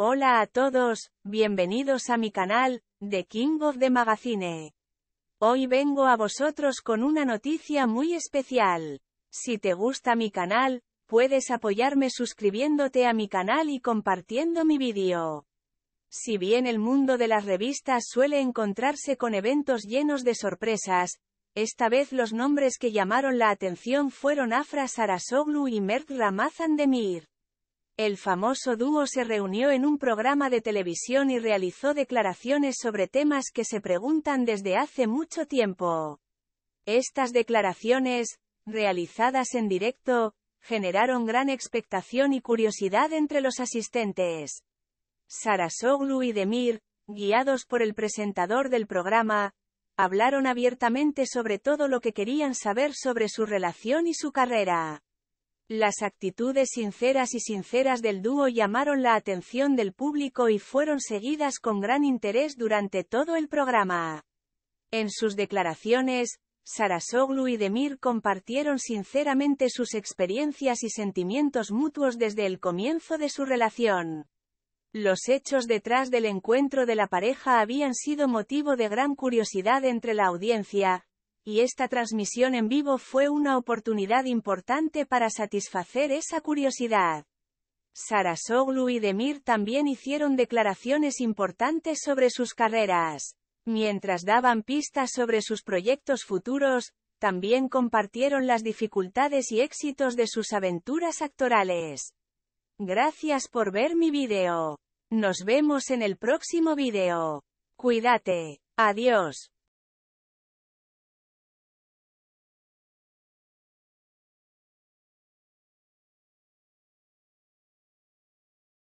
Hola a todos, bienvenidos a mi canal, The King of the Magazine. Hoy vengo a vosotros con una noticia muy especial. Si te gusta mi canal, puedes apoyarme suscribiéndote a mi canal y compartiendo mi vídeo. Si bien el mundo de las revistas suele encontrarse con eventos llenos de sorpresas, esta vez los nombres que llamaron la atención fueron Afra Sarasoglu y Mert Ramazan Demir. El famoso dúo se reunió en un programa de televisión y realizó declaraciones sobre temas que se preguntan desde hace mucho tiempo. Estas declaraciones, realizadas en directo, generaron gran expectación y curiosidad entre los asistentes. Sarasoglu y Demir, guiados por el presentador del programa, hablaron abiertamente sobre todo lo que querían saber sobre su relación y su carrera. Las actitudes sinceras y sinceras del dúo llamaron la atención del público y fueron seguidas con gran interés durante todo el programa. En sus declaraciones, Sarasoglu y Demir compartieron sinceramente sus experiencias y sentimientos mutuos desde el comienzo de su relación. Los hechos detrás del encuentro de la pareja habían sido motivo de gran curiosidad entre la audiencia, y esta transmisión en vivo fue una oportunidad importante para satisfacer esa curiosidad. Sarasoglu y Demir también hicieron declaraciones importantes sobre sus carreras. Mientras daban pistas sobre sus proyectos futuros, también compartieron las dificultades y éxitos de sus aventuras actorales. Gracias por ver mi video. Nos vemos en el próximo video. Cuídate. Adiós.